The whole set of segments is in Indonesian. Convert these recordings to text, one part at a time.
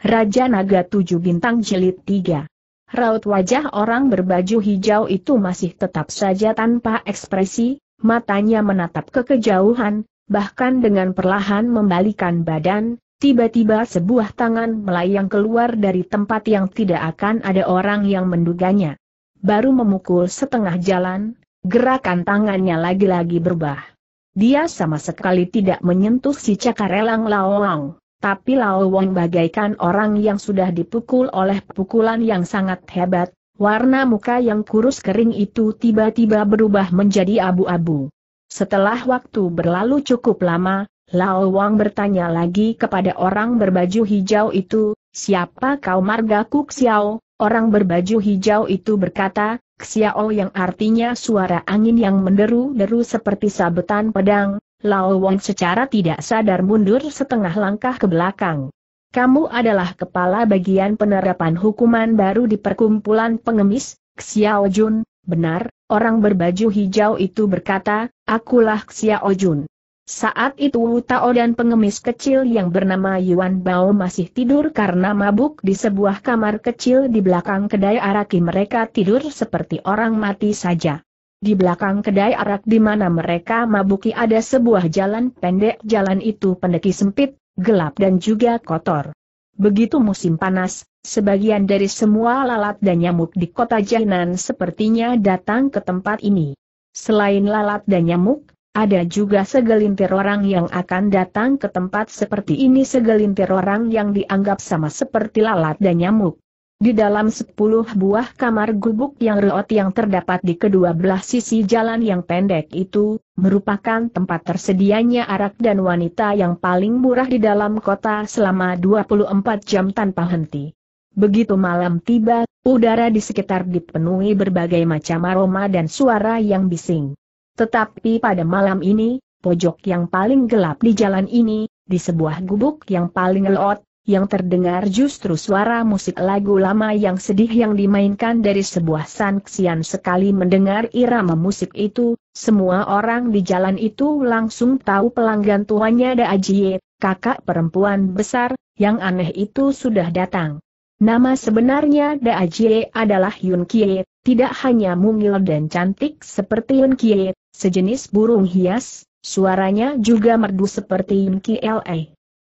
Raja Naga Tujuh Bintang Jilid Tiga. Raut wajah orang berbaju hijau itu masih tetap saja tanpa ekspresi, matanya menatap ke kejauhan, bahkan dengan perlahan membalikan badan, tiba-tiba sebuah tangan melayang keluar dari tempat yang tidak akan ada orang yang menduganya. Baru memukul setengah jalan, gerakan tangannya lagi-lagi berubah. Dia sama sekali tidak menyentuh si cakarelang laoang tapi Lao Wong bagaikan orang yang sudah dipukul oleh pukulan yang sangat hebat, warna muka yang kurus kering itu tiba-tiba berubah menjadi abu-abu. Setelah waktu berlalu cukup lama, Lao Wang bertanya lagi kepada orang berbaju hijau itu, siapa kau marga Kuk Xiao? Orang berbaju hijau itu berkata, Xiao yang artinya suara angin yang menderu-deru seperti sabetan pedang, Lao Wong secara tidak sadar mundur setengah langkah ke belakang. Kamu adalah kepala bagian penerapan hukuman baru di perkumpulan pengemis, Xiao Jun, benar, orang berbaju hijau itu berkata, akulah Xiao Jun. Saat itu Tao dan pengemis kecil yang bernama Yuan Bao masih tidur karena mabuk di sebuah kamar kecil di belakang kedai araki mereka tidur seperti orang mati saja. Di belakang kedai arak di mana mereka mabuki ada sebuah jalan pendek. Jalan itu pendeki sempit, gelap dan juga kotor. Begitu musim panas, sebagian dari semua lalat dan nyamuk di kota Jinan sepertinya datang ke tempat ini. Selain lalat dan nyamuk, ada juga segelintir orang yang akan datang ke tempat seperti ini segelintir orang yang dianggap sama seperti lalat dan nyamuk. Di dalam sepuluh buah kamar gubuk yang reot yang terdapat di kedua belah sisi jalan yang pendek itu, merupakan tempat tersedianya arak dan wanita yang paling murah di dalam kota selama 24 jam tanpa henti. Begitu malam tiba, udara di sekitar dipenuhi berbagai macam aroma dan suara yang bising. Tetapi pada malam ini, pojok yang paling gelap di jalan ini, di sebuah gubuk yang paling reot yang terdengar justru suara musik lagu lama yang sedih yang dimainkan dari sebuah sanksian sekali mendengar irama musik itu, semua orang di jalan itu langsung tahu pelanggan tuanya Da Ajiye, kakak perempuan besar, yang aneh itu sudah datang. Nama sebenarnya Da Ajiye adalah Yun Kie, tidak hanya mungil dan cantik seperti Yun Kie, sejenis burung hias, suaranya juga merdu seperti Yun Kie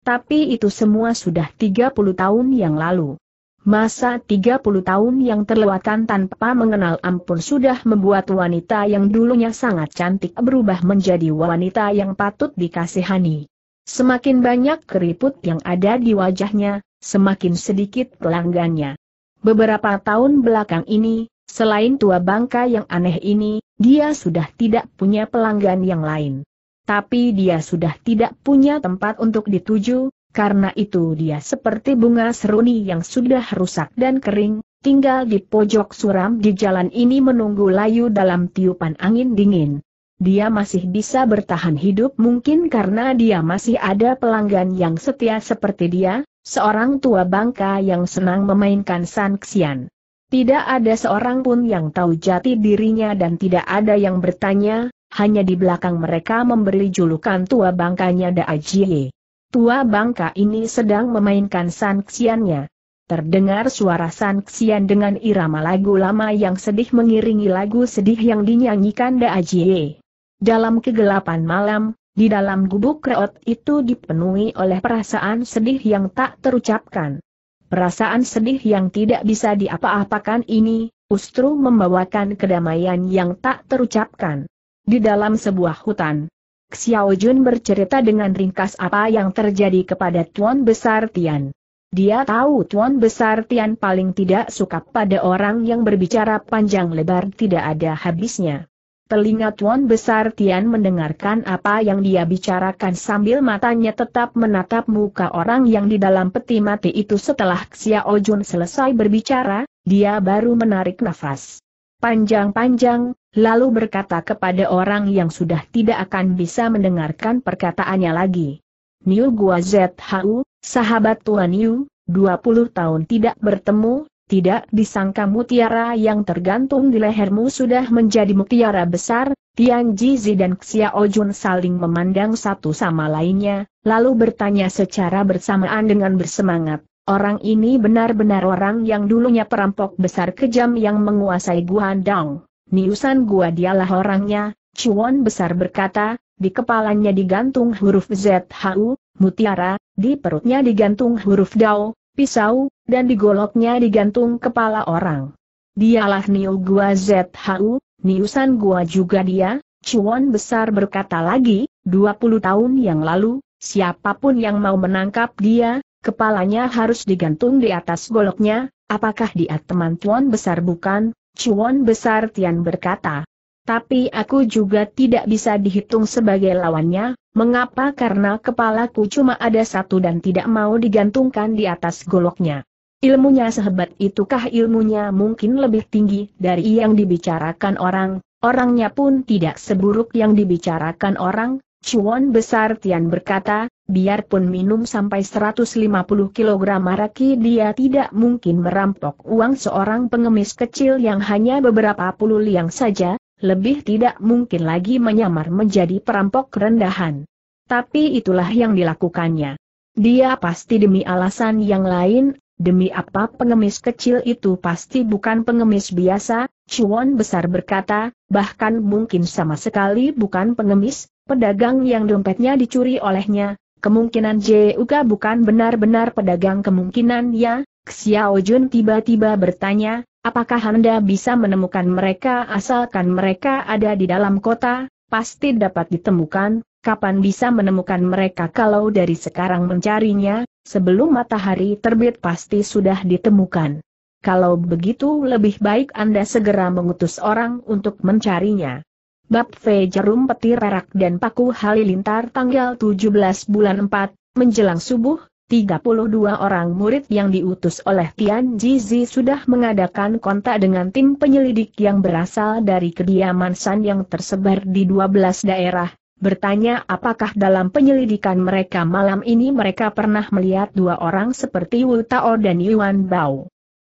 tapi itu semua sudah 30 tahun yang lalu. Masa 30 tahun yang terlewatkan tanpa mengenal ampun sudah membuat wanita yang dulunya sangat cantik berubah menjadi wanita yang patut dikasihani. Semakin banyak keriput yang ada di wajahnya, semakin sedikit pelanggannya. Beberapa tahun belakang ini, selain tua bangka yang aneh ini, dia sudah tidak punya pelanggan yang lain tapi dia sudah tidak punya tempat untuk dituju, karena itu dia seperti bunga seruni yang sudah rusak dan kering, tinggal di pojok suram di jalan ini menunggu layu dalam tiupan angin dingin. Dia masih bisa bertahan hidup mungkin karena dia masih ada pelanggan yang setia seperti dia, seorang tua bangka yang senang memainkan sanksian. Tidak ada seorang pun yang tahu jati dirinya dan tidak ada yang bertanya, hanya di belakang mereka memberi julukan tua bangkanya Da Ajiye. Tua bangka ini sedang memainkan sanksiannya. Terdengar suara sanksian dengan irama lagu lama yang sedih mengiringi lagu sedih yang dinyanyikan Da Ajiye. Dalam kegelapan malam, di dalam gubuk reot itu dipenuhi oleh perasaan sedih yang tak terucapkan. Perasaan sedih yang tidak bisa diapa-apakan ini, justru membawakan kedamaian yang tak terucapkan. Di dalam sebuah hutan, Xiao Jun bercerita dengan ringkas apa yang terjadi kepada Tuan Besar Tian. Dia tahu Tuan Besar Tian paling tidak suka pada orang yang berbicara panjang lebar tidak ada habisnya. Telinga Tuan Besar Tian mendengarkan apa yang dia bicarakan sambil matanya tetap menatap muka orang yang di dalam peti mati itu setelah Xiao Jun selesai berbicara, dia baru menarik nafas panjang-panjang, lalu berkata kepada orang yang sudah tidak akan bisa mendengarkan perkataannya lagi. Niu Gua ZHU, sahabat Tuan Niu, 20 tahun tidak bertemu, tidak disangka mutiara yang tergantung di lehermu sudah menjadi mutiara besar, Tian Jizi dan Xiao Jun saling memandang satu sama lainnya, lalu bertanya secara bersamaan dengan bersemangat, Orang ini benar-benar orang yang dulunya perampok besar kejam yang menguasai Guandang. Niusan gua dialah orangnya, Chuan besar berkata, di kepalanya digantung huruf ZHU, mutiara, di perutnya digantung huruf Dao, pisau, dan di goloknya digantung kepala orang. Dialah Niu gua ZHU, Niusan gua juga dia, Chuan besar berkata lagi, 20 tahun yang lalu, siapapun yang mau menangkap dia, Kepalanya harus digantung di atas goloknya, apakah dia teman Tuan Besar bukan? Cuan Besar Tian berkata. Tapi aku juga tidak bisa dihitung sebagai lawannya, mengapa karena kepalaku cuma ada satu dan tidak mau digantungkan di atas goloknya. Ilmunya sehebat itukah ilmunya mungkin lebih tinggi dari yang dibicarakan orang, orangnya pun tidak seburuk yang dibicarakan orang, Cuan Besar Tian berkata, biarpun minum sampai 150 kg maraki dia tidak mungkin merampok uang seorang pengemis kecil yang hanya beberapa puluh liang saja, lebih tidak mungkin lagi menyamar menjadi perampok rendahan. Tapi itulah yang dilakukannya. Dia pasti demi alasan yang lain, demi apa pengemis kecil itu pasti bukan pengemis biasa, Cuan Besar berkata, bahkan mungkin sama sekali bukan pengemis, pedagang yang dompetnya dicuri olehnya, kemungkinan JUK bukan benar-benar pedagang kemungkinan ya, Xiao Jun tiba-tiba bertanya, apakah Anda bisa menemukan mereka asalkan mereka ada di dalam kota, pasti dapat ditemukan, kapan bisa menemukan mereka kalau dari sekarang mencarinya, sebelum matahari terbit pasti sudah ditemukan. Kalau begitu lebih baik Anda segera mengutus orang untuk mencarinya. Bab V Jarum Petir Perak dan Paku Halilintar tanggal 17 bulan 4, menjelang subuh, 32 orang murid yang diutus oleh Tian Jizi sudah mengadakan kontak dengan tim penyelidik yang berasal dari kediaman San yang tersebar di 12 daerah, bertanya apakah dalam penyelidikan mereka malam ini mereka pernah melihat dua orang seperti Wu Tao dan Yuan Bao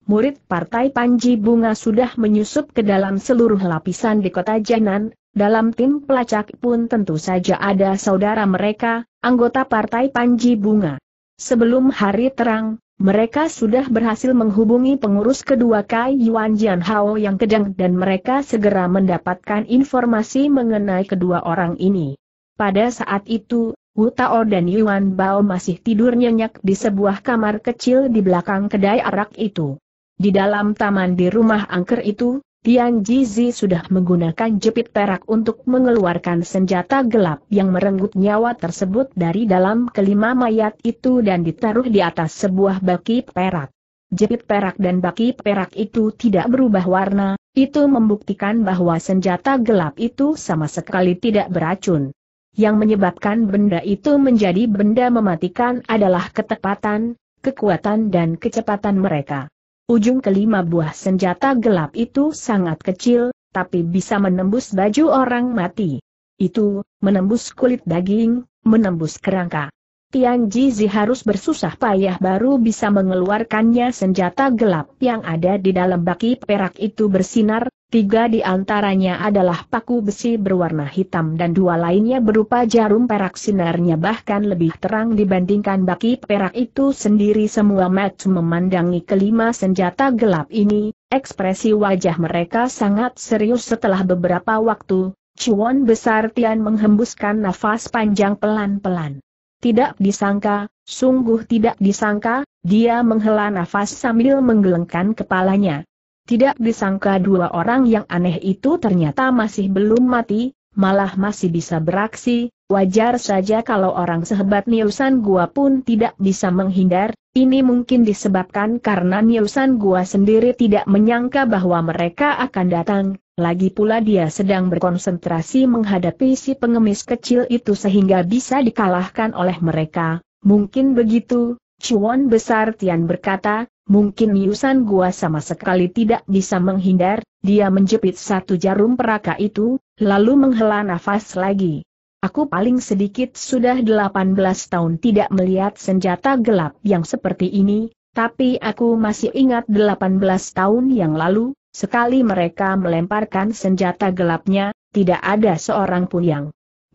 murid Partai Panji Bunga sudah menyusup ke dalam seluruh lapisan di kota Janan, dalam tim pelacak pun tentu saja ada saudara mereka, anggota Partai Panji Bunga. Sebelum hari terang, mereka sudah berhasil menghubungi pengurus kedua Kai Yuan Jian Hao yang kedang dan mereka segera mendapatkan informasi mengenai kedua orang ini. Pada saat itu, Wu Tao dan Yuan Bao masih tidur nyenyak di sebuah kamar kecil di belakang kedai arak itu. Di dalam taman di rumah angker itu, Tian Jizi sudah menggunakan jepit perak untuk mengeluarkan senjata gelap yang merenggut nyawa tersebut dari dalam kelima mayat itu dan ditaruh di atas sebuah baki perak. Jepit perak dan baki perak itu tidak berubah warna, itu membuktikan bahwa senjata gelap itu sama sekali tidak beracun. Yang menyebabkan benda itu menjadi benda mematikan adalah ketepatan, kekuatan dan kecepatan mereka. Ujung kelima buah senjata gelap itu sangat kecil, tapi bisa menembus baju orang mati. Itu, menembus kulit daging, menembus kerangka. Tian Jizi harus bersusah payah baru bisa mengeluarkannya senjata gelap yang ada di dalam baki perak itu bersinar, Tiga di antaranya adalah paku besi berwarna hitam dan dua lainnya berupa jarum perak sinarnya bahkan lebih terang dibandingkan baki perak itu sendiri semua match memandangi kelima senjata gelap ini, ekspresi wajah mereka sangat serius setelah beberapa waktu, Chuan Besar Tian menghembuskan nafas panjang pelan-pelan. Tidak disangka, sungguh tidak disangka, dia menghela nafas sambil menggelengkan kepalanya. Tidak disangka dua orang yang aneh itu ternyata masih belum mati, malah masih bisa beraksi, wajar saja kalau orang sehebat Niusan Gua pun tidak bisa menghindar, ini mungkin disebabkan karena Niusan Gua sendiri tidak menyangka bahwa mereka akan datang, lagi pula dia sedang berkonsentrasi menghadapi si pengemis kecil itu sehingga bisa dikalahkan oleh mereka, mungkin begitu, Cuan Besar Tian berkata, mungkin Yusan gua sama sekali tidak bisa menghindar, dia menjepit satu jarum peraka itu, lalu menghela nafas lagi. Aku paling sedikit sudah 18 tahun tidak melihat senjata gelap yang seperti ini, tapi aku masih ingat 18 tahun yang lalu, sekali mereka melemparkan senjata gelapnya, tidak ada seorang pun yang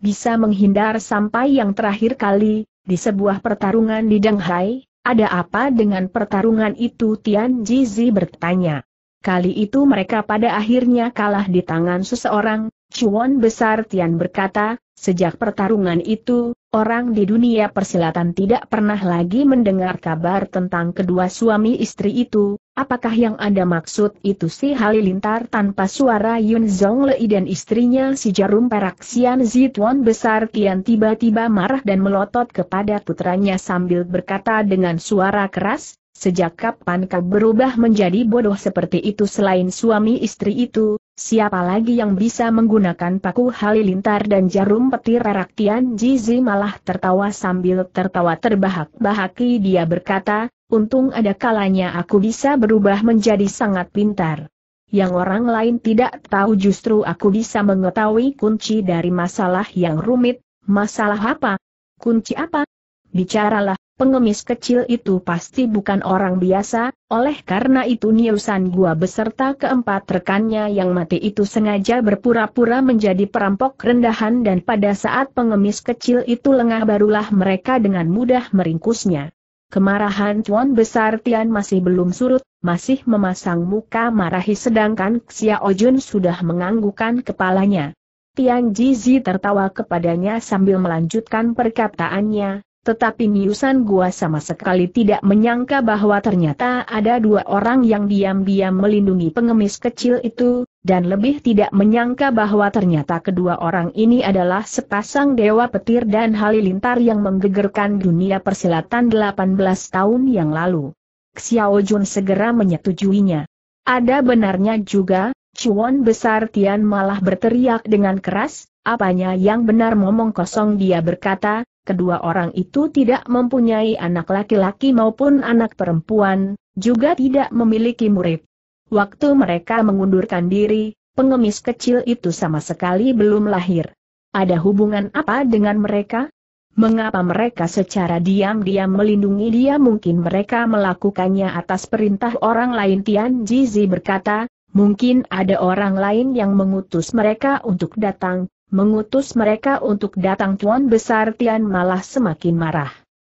bisa menghindar sampai yang terakhir kali, di sebuah pertarungan di Denghai, ada apa dengan pertarungan itu Tian Jizi bertanya. Kali itu mereka pada akhirnya kalah di tangan seseorang, Chuan Besar Tian berkata, sejak pertarungan itu, orang di dunia persilatan tidak pernah lagi mendengar kabar tentang kedua suami istri itu, Apakah yang Anda maksud itu si Halilintar tanpa suara Yun Lei dan istrinya si Jarum Perak Xian Zituan Besar Tian tiba-tiba marah dan melotot kepada putranya sambil berkata dengan suara keras, sejak kapan kau berubah menjadi bodoh seperti itu selain suami istri itu, Siapa lagi yang bisa menggunakan paku halilintar dan jarum petir rarak Tian Jizi malah tertawa sambil tertawa terbahak-bahaki dia berkata, untung ada kalanya aku bisa berubah menjadi sangat pintar. Yang orang lain tidak tahu justru aku bisa mengetahui kunci dari masalah yang rumit, masalah apa? Kunci apa? Bicaralah, Pengemis kecil itu pasti bukan orang biasa, oleh karena itu Niusan Gua beserta keempat rekannya yang mati itu sengaja berpura-pura menjadi perampok rendahan dan pada saat pengemis kecil itu lengah barulah mereka dengan mudah meringkusnya. Kemarahan Chuan Besar Tian masih belum surut, masih memasang muka marahi sedangkan Xiao Jun sudah menganggukkan kepalanya. Tian Jizi tertawa kepadanya sambil melanjutkan perkataannya, tetapi Miusan Gua sama sekali tidak menyangka bahwa ternyata ada dua orang yang diam-diam melindungi pengemis kecil itu, dan lebih tidak menyangka bahwa ternyata kedua orang ini adalah sepasang dewa petir dan halilintar yang menggegerkan dunia persilatan 18 tahun yang lalu. Xiao Jun segera menyetujuinya. Ada benarnya juga, Chuan Besar Tian malah berteriak dengan keras, apanya yang benar momong kosong dia berkata, kedua orang itu tidak mempunyai anak laki-laki maupun anak perempuan, juga tidak memiliki murid. Waktu mereka mengundurkan diri, pengemis kecil itu sama sekali belum lahir. Ada hubungan apa dengan mereka? Mengapa mereka secara diam-diam melindungi dia mungkin mereka melakukannya atas perintah orang lain Tian Jizi berkata, mungkin ada orang lain yang mengutus mereka untuk datang, Mengutus mereka untuk datang Tuan Besar Tian malah semakin marah.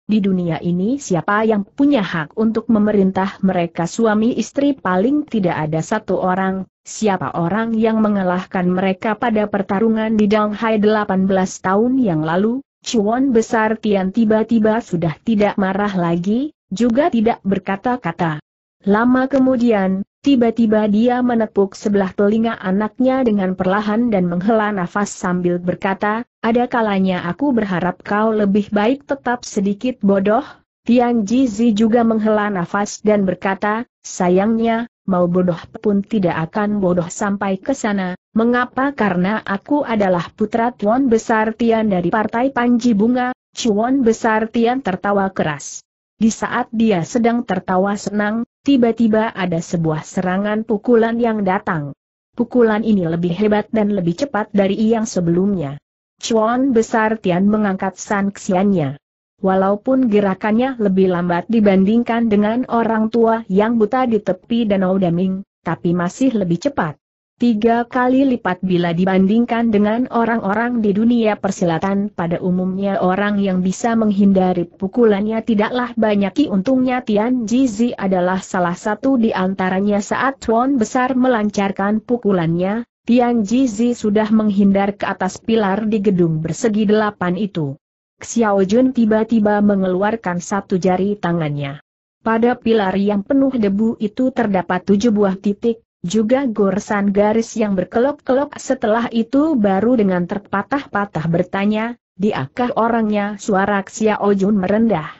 Di dunia ini siapa yang punya hak untuk memerintah mereka suami istri paling tidak ada satu orang, siapa orang yang mengalahkan mereka pada pertarungan di Danghai 18 tahun yang lalu, Chuan Besar Tian tiba-tiba sudah tidak marah lagi, juga tidak berkata-kata. Lama kemudian, Tiba-tiba dia menepuk sebelah telinga anaknya dengan perlahan dan menghela nafas sambil berkata, ada kalanya aku berharap kau lebih baik tetap sedikit bodoh. Tian Jizi juga menghela nafas dan berkata, sayangnya, mau bodoh pun tidak akan bodoh sampai ke sana. Mengapa? Karena aku adalah putra Tuan Besar Tian dari Partai Panji Bunga, Cuan Besar Tian tertawa keras. Di saat dia sedang tertawa senang, tiba-tiba ada sebuah serangan pukulan yang datang. Pukulan ini lebih hebat dan lebih cepat dari yang sebelumnya. Chuan Besar Tian mengangkat sanksiannya. Walaupun gerakannya lebih lambat dibandingkan dengan orang tua yang buta di tepi Danau Daming, tapi masih lebih cepat tiga kali lipat bila dibandingkan dengan orang-orang di dunia persilatan pada umumnya orang yang bisa menghindari pukulannya tidaklah banyak untungnya Tian Jizi adalah salah satu di antaranya saat Tuan Besar melancarkan pukulannya, Tian Jizi sudah menghindar ke atas pilar di gedung bersegi delapan itu. Xiao Jun tiba-tiba mengeluarkan satu jari tangannya. Pada pilar yang penuh debu itu terdapat tujuh buah titik, juga goresan garis yang berkelok-kelok setelah itu baru dengan terpatah-patah bertanya, diakah orangnya suara Ksia Ojun merendah.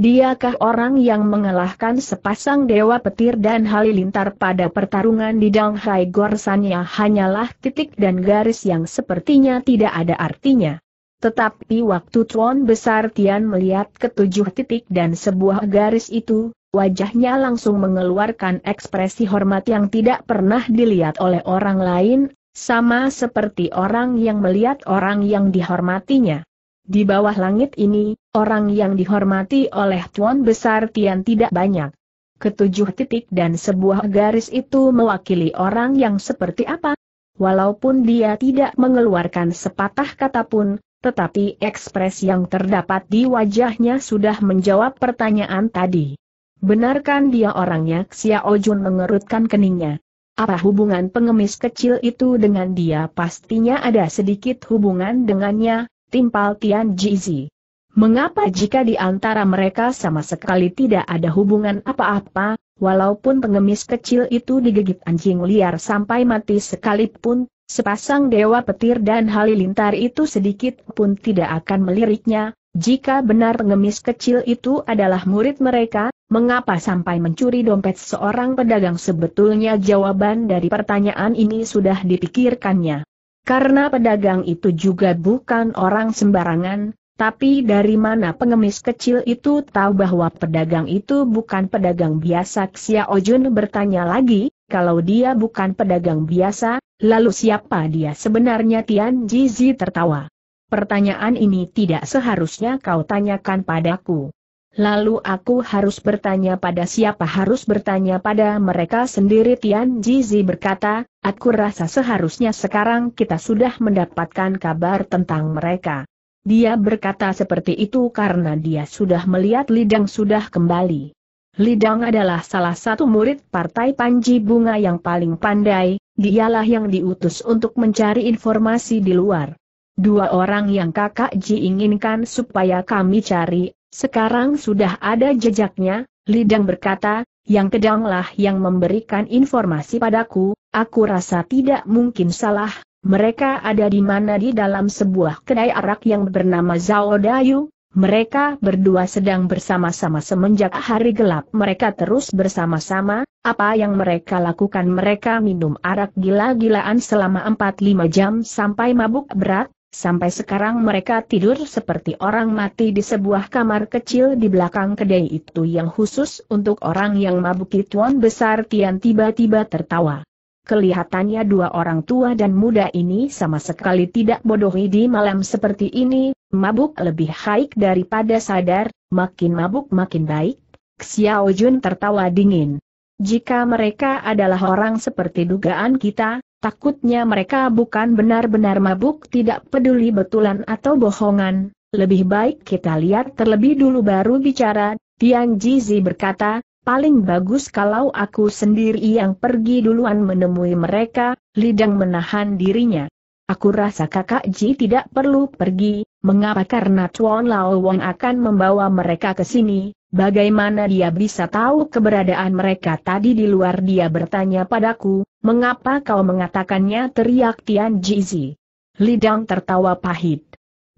Diakah orang yang mengalahkan sepasang dewa petir dan halilintar pada pertarungan di Danghai Gorsannya hanyalah titik dan garis yang sepertinya tidak ada artinya. Tetapi waktu Tuan Besar Tian melihat ketujuh titik dan sebuah garis itu, Wajahnya langsung mengeluarkan ekspresi hormat yang tidak pernah dilihat oleh orang lain, sama seperti orang yang melihat orang yang dihormatinya. Di bawah langit ini, orang yang dihormati oleh Tuan Besar Tian tidak banyak. Ketujuh titik dan sebuah garis itu mewakili orang yang seperti apa? Walaupun dia tidak mengeluarkan sepatah kata pun, tetapi ekspresi yang terdapat di wajahnya sudah menjawab pertanyaan tadi. Benarkan dia orangnya? Xiao Jun mengerutkan keningnya. Apa hubungan pengemis kecil itu dengan dia? Pastinya ada sedikit hubungan dengannya, timpal Tian Jizi. Mengapa jika di antara mereka sama sekali tidak ada hubungan apa-apa, walaupun pengemis kecil itu digigit anjing liar sampai mati sekalipun, sepasang dewa petir dan halilintar itu sedikit pun tidak akan meliriknya, jika benar pengemis kecil itu adalah murid mereka, Mengapa sampai mencuri dompet seorang pedagang sebetulnya jawaban dari pertanyaan ini sudah dipikirkannya. Karena pedagang itu juga bukan orang sembarangan, tapi dari mana pengemis kecil itu tahu bahwa pedagang itu bukan pedagang biasa Xia Ojun bertanya lagi, kalau dia bukan pedagang biasa, lalu siapa dia sebenarnya Tian Jizi tertawa. Pertanyaan ini tidak seharusnya kau tanyakan padaku. Lalu aku harus bertanya pada siapa harus bertanya pada mereka sendiri Tian Jizi berkata, aku rasa seharusnya sekarang kita sudah mendapatkan kabar tentang mereka. Dia berkata seperti itu karena dia sudah melihat Lidang sudah kembali. Lidang adalah salah satu murid partai Panji Bunga yang paling pandai, dialah yang diutus untuk mencari informasi di luar. Dua orang yang kakak Ji inginkan supaya kami cari sekarang sudah ada jejaknya, Lidang berkata, yang kedanglah yang memberikan informasi padaku, aku rasa tidak mungkin salah, mereka ada di mana di dalam sebuah kedai arak yang bernama Zao Dayu, mereka berdua sedang bersama-sama semenjak hari gelap mereka terus bersama-sama, apa yang mereka lakukan mereka minum arak gila-gilaan selama 4-5 jam sampai mabuk berat, Sampai sekarang mereka tidur seperti orang mati di sebuah kamar kecil di belakang kedai itu yang khusus untuk orang yang mabuk tuan besar Tian tiba-tiba tertawa. Kelihatannya dua orang tua dan muda ini sama sekali tidak bodoh di malam seperti ini, mabuk lebih haik daripada sadar, makin mabuk makin baik. Xiao Jun tertawa dingin. Jika mereka adalah orang seperti dugaan kita, Takutnya mereka bukan benar-benar mabuk tidak peduli betulan atau bohongan, lebih baik kita lihat terlebih dulu baru bicara, Tiang Jizi berkata, paling bagus kalau aku sendiri yang pergi duluan menemui mereka, Lidang menahan dirinya. Aku rasa kakak Ji tidak perlu pergi, Mengapa karena Chuan Lao Wong akan membawa mereka ke sini, bagaimana dia bisa tahu keberadaan mereka tadi di luar dia bertanya padaku, mengapa kau mengatakannya teriak Tian Jizi. Lidang tertawa pahit.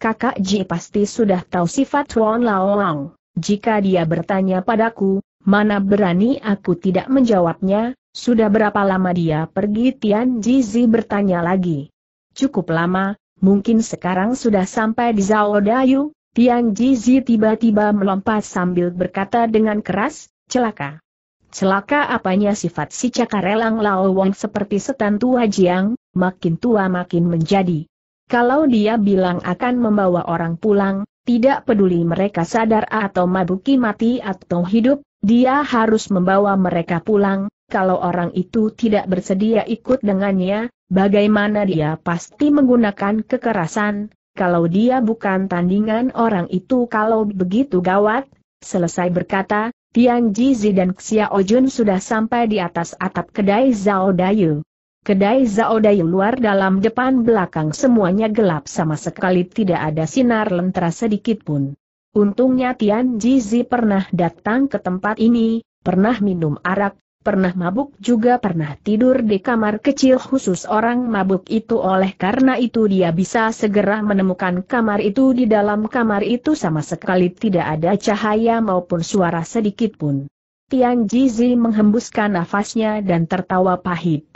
Kakak Ji pasti sudah tahu sifat Chuan Lao Wong. Jika dia bertanya padaku, mana berani aku tidak menjawabnya, sudah berapa lama dia pergi Tian Jizi bertanya lagi. Cukup lama, mungkin sekarang sudah sampai di Zhao Dayu, Tian Jizi tiba-tiba melompat sambil berkata dengan keras, celaka. Celaka apanya sifat si cakarelang Lao Wong seperti setan tua Jiang, makin tua makin menjadi. Kalau dia bilang akan membawa orang pulang, tidak peduli mereka sadar atau mabuki mati atau hidup, dia harus membawa mereka pulang, kalau orang itu tidak bersedia ikut dengannya, Bagaimana dia pasti menggunakan kekerasan, kalau dia bukan tandingan orang itu kalau begitu gawat, selesai berkata, Tian Jizi dan Xia Ojun sudah sampai di atas atap kedai Zhao Dayu. Kedai Zhao Dayu luar dalam depan belakang semuanya gelap sama sekali tidak ada sinar lentera sedikit pun. Untungnya Tian Jizi pernah datang ke tempat ini, pernah minum arak, pernah mabuk juga pernah tidur di kamar kecil khusus orang mabuk itu oleh karena itu dia bisa segera menemukan kamar itu di dalam kamar itu sama sekali tidak ada cahaya maupun suara sedikit pun. Tian Jizi menghembuskan nafasnya dan tertawa pahit.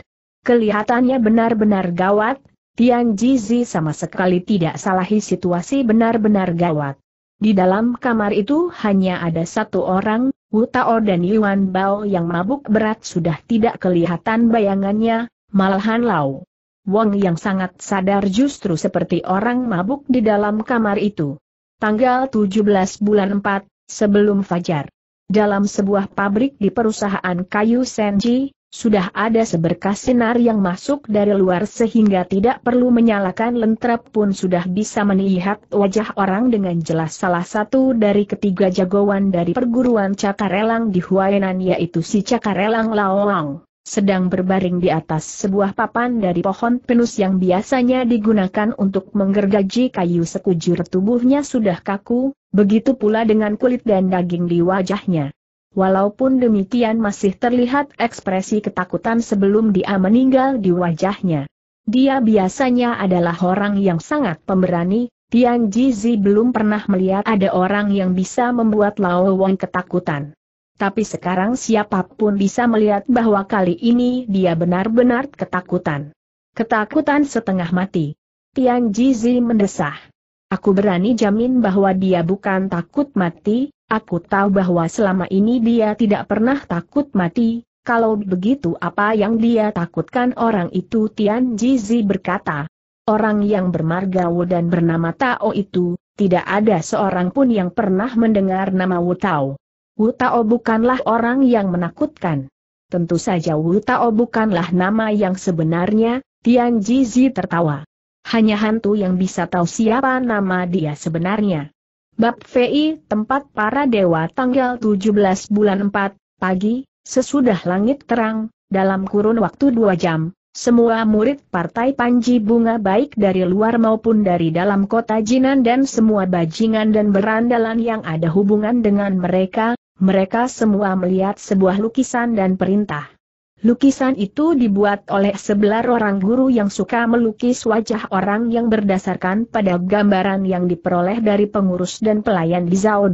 Kelihatannya benar-benar gawat, Tian Jizi sama sekali tidak salahi situasi benar-benar gawat. Di dalam kamar itu hanya ada satu orang, Wu Tao dan Yuan Bao yang mabuk berat sudah tidak kelihatan bayangannya, malahan Lau. Wang yang sangat sadar justru seperti orang mabuk di dalam kamar itu. Tanggal 17 bulan 4, sebelum Fajar. Dalam sebuah pabrik di perusahaan kayu Senji, sudah ada seberkas sinar yang masuk dari luar sehingga tidak perlu menyalakan lentera pun sudah bisa melihat wajah orang dengan jelas salah satu dari ketiga jagoan dari perguruan Cakarelang di Huainan yaitu si Cakarelang Laoang sedang berbaring di atas sebuah papan dari pohon pinus yang biasanya digunakan untuk menggergaji kayu sekujur tubuhnya sudah kaku, begitu pula dengan kulit dan daging di wajahnya. Walaupun demikian masih terlihat ekspresi ketakutan sebelum dia meninggal di wajahnya. Dia biasanya adalah orang yang sangat pemberani, Tian Jizi belum pernah melihat ada orang yang bisa membuat Lao Wong ketakutan. Tapi sekarang siapapun bisa melihat bahwa kali ini dia benar-benar ketakutan. Ketakutan setengah mati. Tian Jizi mendesah. Aku berani jamin bahwa dia bukan takut mati, Aku tahu bahwa selama ini dia tidak pernah takut mati, kalau begitu apa yang dia takutkan orang itu Tian Jizi berkata. Orang yang bermarga Wu dan bernama Tao itu, tidak ada seorang pun yang pernah mendengar nama Wu Tao. Wu Tao bukanlah orang yang menakutkan. Tentu saja Wu Tao bukanlah nama yang sebenarnya, Tian Jizi tertawa. Hanya hantu yang bisa tahu siapa nama dia sebenarnya. Bab VI tempat para dewa tanggal 17 bulan 4, pagi, sesudah langit terang, dalam kurun waktu dua jam, semua murid partai Panji Bunga baik dari luar maupun dari dalam kota Jinan dan semua bajingan dan berandalan yang ada hubungan dengan mereka, mereka semua melihat sebuah lukisan dan perintah. Lukisan itu dibuat oleh sebelah orang guru yang suka melukis wajah orang yang berdasarkan pada gambaran yang diperoleh dari pengurus dan pelayan di Zhao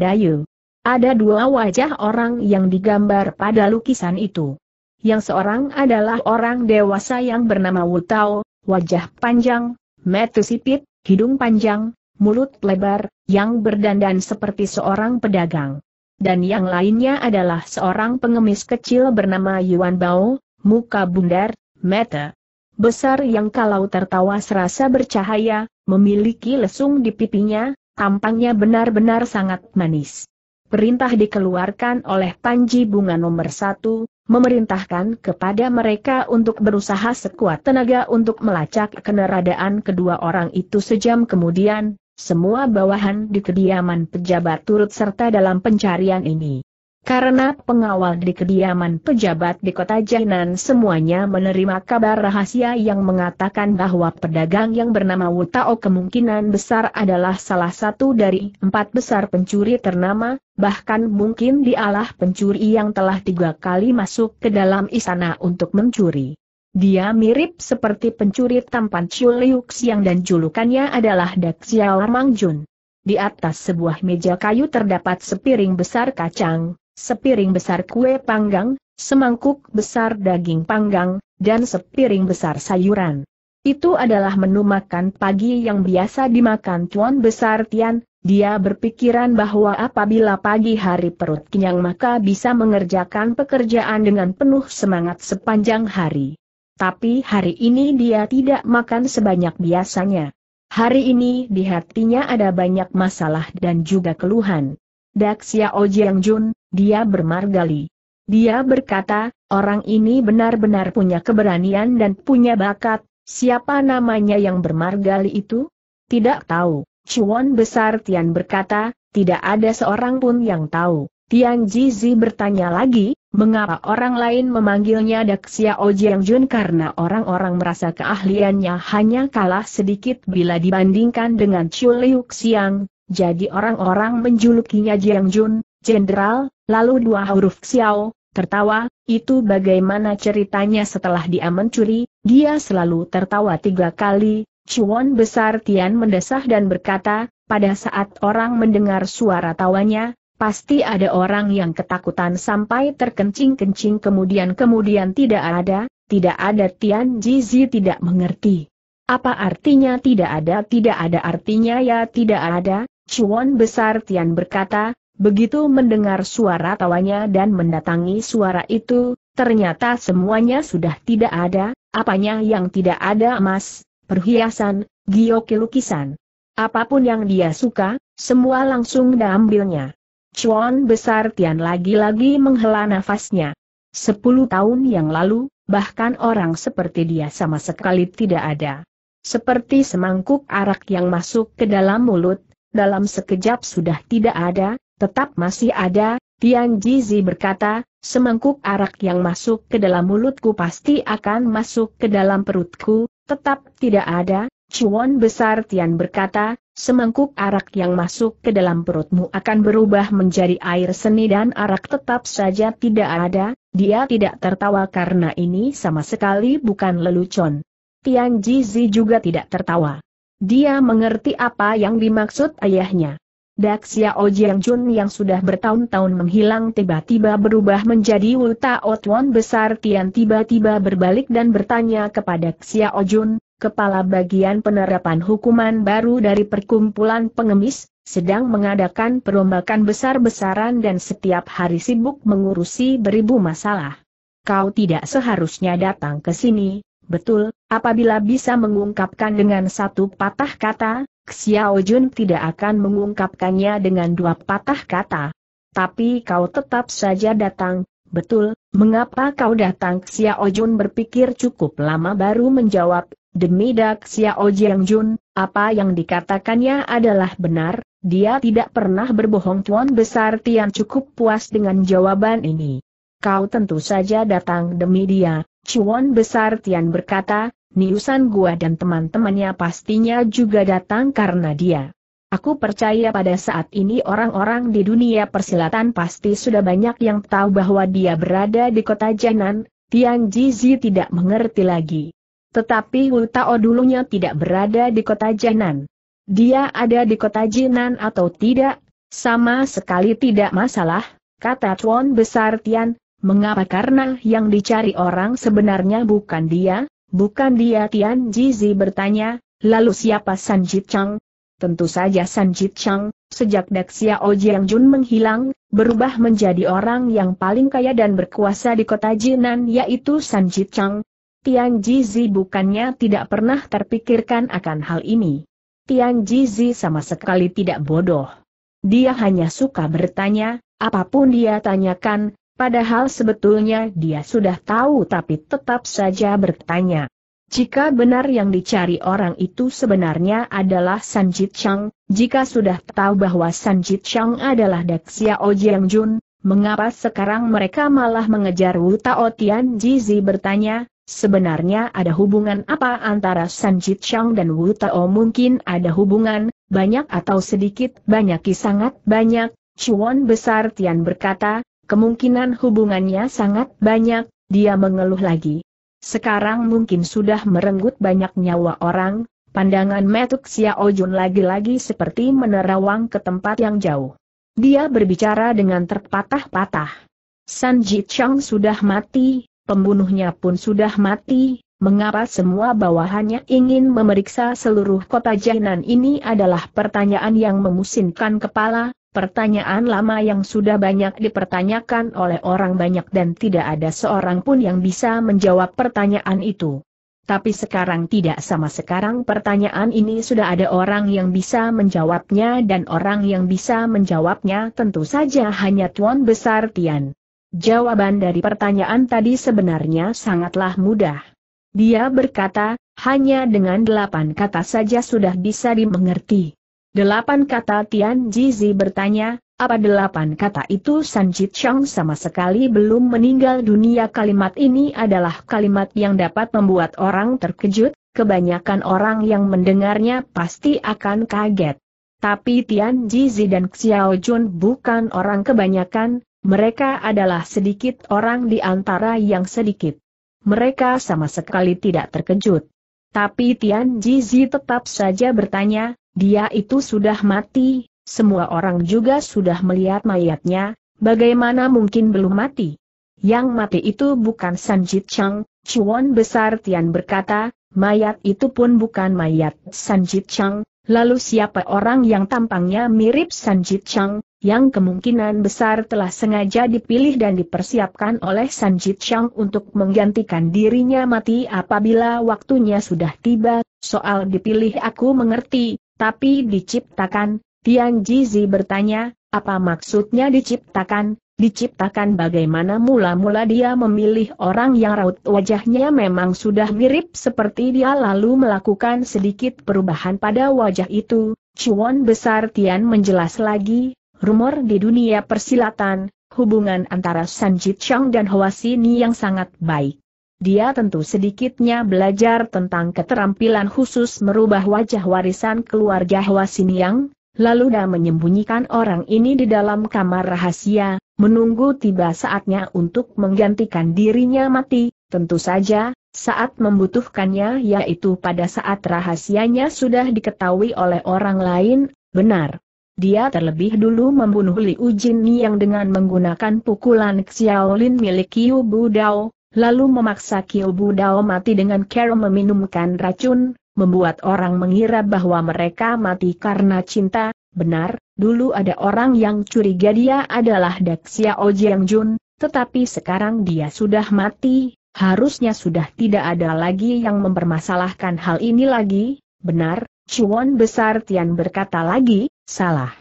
Ada dua wajah orang yang digambar pada lukisan itu. Yang seorang adalah orang dewasa yang bernama Wutau, wajah panjang, mata sipit, hidung panjang, mulut lebar, yang berdandan seperti seorang pedagang dan yang lainnya adalah seorang pengemis kecil bernama Yuan Bao, muka bundar, mata besar yang kalau tertawa serasa bercahaya, memiliki lesung di pipinya, tampangnya benar-benar sangat manis. Perintah dikeluarkan oleh Panji Bunga nomor satu, memerintahkan kepada mereka untuk berusaha sekuat tenaga untuk melacak keneradaan kedua orang itu sejam kemudian, semua bawahan di kediaman pejabat turut serta dalam pencarian ini. Karena pengawal di kediaman pejabat di kota Jainan semuanya menerima kabar rahasia yang mengatakan bahwa pedagang yang bernama Wutao kemungkinan besar adalah salah satu dari empat besar pencuri ternama, bahkan mungkin dialah pencuri yang telah tiga kali masuk ke dalam istana untuk mencuri. Dia mirip seperti pencuri tampan Chiu Liu Xiang dan julukannya adalah Dak Xiao Mang Jun. Di atas sebuah meja kayu terdapat sepiring besar kacang, sepiring besar kue panggang, semangkuk besar daging panggang, dan sepiring besar sayuran. Itu adalah menu makan pagi yang biasa dimakan Tuan Besar Tian, dia berpikiran bahwa apabila pagi hari perut kenyang maka bisa mengerjakan pekerjaan dengan penuh semangat sepanjang hari. Tapi hari ini dia tidak makan sebanyak biasanya. Hari ini di hatinya ada banyak masalah dan juga keluhan. Daksia Ojiang Jun, dia bermargali. Dia berkata, orang ini benar-benar punya keberanian dan punya bakat, siapa namanya yang bermargali itu? Tidak tahu. Chuan Besar Tian berkata, tidak ada seorang pun yang tahu. Tian Jizi bertanya lagi, Mengapa orang lain memanggilnya Daksia Ojiang Jun karena orang-orang merasa keahliannya hanya kalah sedikit bila dibandingkan dengan Chu Liu Xiang, jadi orang-orang menjulukinya Jiang Jun, Jenderal, lalu dua huruf Xiao, tertawa, itu bagaimana ceritanya setelah dia mencuri, dia selalu tertawa tiga kali, Chuan Besar Tian mendesah dan berkata, pada saat orang mendengar suara tawanya, Pasti ada orang yang ketakutan sampai terkencing-kencing kemudian-kemudian tidak ada, tidak ada Tian Jizi tidak mengerti. Apa artinya tidak ada? Tidak ada artinya ya tidak ada, Chuan Besar Tian berkata, begitu mendengar suara tawanya dan mendatangi suara itu, ternyata semuanya sudah tidak ada, apanya yang tidak ada mas? perhiasan, gioki lukisan. Apapun yang dia suka, semua langsung diambilnya. Chuan Besar Tian lagi-lagi menghela nafasnya. Sepuluh tahun yang lalu, bahkan orang seperti dia sama sekali tidak ada. Seperti semangkuk arak yang masuk ke dalam mulut, dalam sekejap sudah tidak ada, tetap masih ada, Tian Jizi berkata, semangkuk arak yang masuk ke dalam mulutku pasti akan masuk ke dalam perutku, tetap tidak ada, Cuan Besar Tian berkata, semangkuk arak yang masuk ke dalam perutmu akan berubah menjadi air seni dan arak tetap saja tidak ada, dia tidak tertawa karena ini sama sekali bukan lelucon. Tian Jizi juga tidak tertawa. Dia mengerti apa yang dimaksud ayahnya. Daksia Ojiang Jun yang sudah bertahun-tahun menghilang tiba-tiba berubah menjadi Wuta Otwon besar Tian tiba-tiba berbalik dan bertanya kepada Xia Ojun, kepala bagian penerapan hukuman baru dari perkumpulan pengemis, sedang mengadakan perombakan besar-besaran dan setiap hari sibuk mengurusi beribu masalah. Kau tidak seharusnya datang ke sini, betul, apabila bisa mengungkapkan dengan satu patah kata, Xiao Jun tidak akan mengungkapkannya dengan dua patah kata. Tapi kau tetap saja datang, betul, mengapa kau datang? Xiao Jun berpikir cukup lama baru menjawab, Demi Dak Xiao Jiang Jun, apa yang dikatakannya adalah benar, dia tidak pernah berbohong Tuan Besar Tian cukup puas dengan jawaban ini. Kau tentu saja datang demi dia, Tuan Besar Tian berkata, Niusan gua dan teman-temannya pastinya juga datang karena dia. Aku percaya pada saat ini orang-orang di dunia persilatan pasti sudah banyak yang tahu bahwa dia berada di kota Janan, Tian Jizi tidak mengerti lagi. Tetapi Wu Tao dulunya tidak berada di kota Jinan. Dia ada di kota Jinan atau tidak, sama sekali tidak masalah, kata Chuan Besar Tian, mengapa karena yang dicari orang sebenarnya bukan dia, bukan dia Tian Jizi bertanya, lalu siapa San Chang? Tentu saja San Chang, sejak Daxia Ojiang Jun menghilang, berubah menjadi orang yang paling kaya dan berkuasa di kota Jinan yaitu San Chang, Tian Jizi bukannya tidak pernah terpikirkan akan hal ini. Tian Jizi sama sekali tidak bodoh. Dia hanya suka bertanya, apapun dia tanyakan, padahal sebetulnya dia sudah tahu tapi tetap saja bertanya. Jika benar yang dicari orang itu sebenarnya adalah San Jit Chang, jika sudah tahu bahwa San Jit Chang adalah Daxia Ojiang Jun, mengapa sekarang mereka malah mengejar Wu Tao Tian Jizi bertanya, Sebenarnya ada hubungan apa antara San Jit Chang dan Wu Tao mungkin ada hubungan, banyak atau sedikit banyak sangat banyak, Chuan Besar Tian berkata, kemungkinan hubungannya sangat banyak, dia mengeluh lagi. Sekarang mungkin sudah merenggut banyak nyawa orang, pandangan Metuk Xiao Jun lagi-lagi seperti menerawang ke tempat yang jauh. Dia berbicara dengan terpatah-patah. San Jit Chang sudah mati, Pembunuhnya pun sudah mati, mengapa semua bawahannya ingin memeriksa seluruh kota Jainan ini adalah pertanyaan yang memusinkan kepala, pertanyaan lama yang sudah banyak dipertanyakan oleh orang banyak dan tidak ada seorang pun yang bisa menjawab pertanyaan itu. Tapi sekarang tidak sama sekarang pertanyaan ini sudah ada orang yang bisa menjawabnya dan orang yang bisa menjawabnya tentu saja hanya Tuan Besar Tian. Jawaban dari pertanyaan tadi sebenarnya sangatlah mudah. Dia berkata, hanya dengan delapan kata saja sudah bisa dimengerti. Delapan kata Tian Jizi bertanya, apa delapan kata itu San Chang sama sekali belum meninggal dunia kalimat ini adalah kalimat yang dapat membuat orang terkejut, kebanyakan orang yang mendengarnya pasti akan kaget. Tapi Tian Jizi dan Xiao Jun bukan orang kebanyakan, mereka adalah sedikit orang di antara yang sedikit. Mereka sama sekali tidak terkejut. Tapi Tian Jizi tetap saja bertanya, dia itu sudah mati, semua orang juga sudah melihat mayatnya, bagaimana mungkin belum mati? Yang mati itu bukan Sanjit Chang, Chuan Besar Tian berkata, mayat itu pun bukan mayat Sanjit Chang, lalu siapa orang yang tampangnya mirip Sanjit Chang, yang kemungkinan besar telah sengaja dipilih dan dipersiapkan oleh Sanjit Shang untuk menggantikan dirinya mati apabila waktunya sudah tiba, soal dipilih aku mengerti, tapi diciptakan, Tian Jizi bertanya, apa maksudnya diciptakan, diciptakan bagaimana mula-mula dia memilih orang yang raut wajahnya memang sudah mirip seperti dia lalu melakukan sedikit perubahan pada wajah itu. Chuan besar Tian menjelaskan lagi, rumor di dunia persilatan, hubungan antara Sanjit Chang dan Hwa Sini yang sangat baik. Dia tentu sedikitnya belajar tentang keterampilan khusus merubah wajah warisan keluarga Hwa yang, lalu dia menyembunyikan orang ini di dalam kamar rahasia, menunggu tiba saatnya untuk menggantikan dirinya mati, tentu saja, saat membutuhkannya yaitu pada saat rahasianya sudah diketahui oleh orang lain, benar. Dia terlebih dulu membunuh Liu Jin yang dengan menggunakan pukulan Xiaolin milik Qiu Dao, lalu memaksa Qiu Dao mati dengan cara meminumkan racun, membuat orang mengira bahwa mereka mati karena cinta, benar, dulu ada orang yang curiga dia adalah Daxia Ojiang Jun, tetapi sekarang dia sudah mati, harusnya sudah tidak ada lagi yang mempermasalahkan hal ini lagi, benar, Chuan Besar Tian berkata lagi, Salah.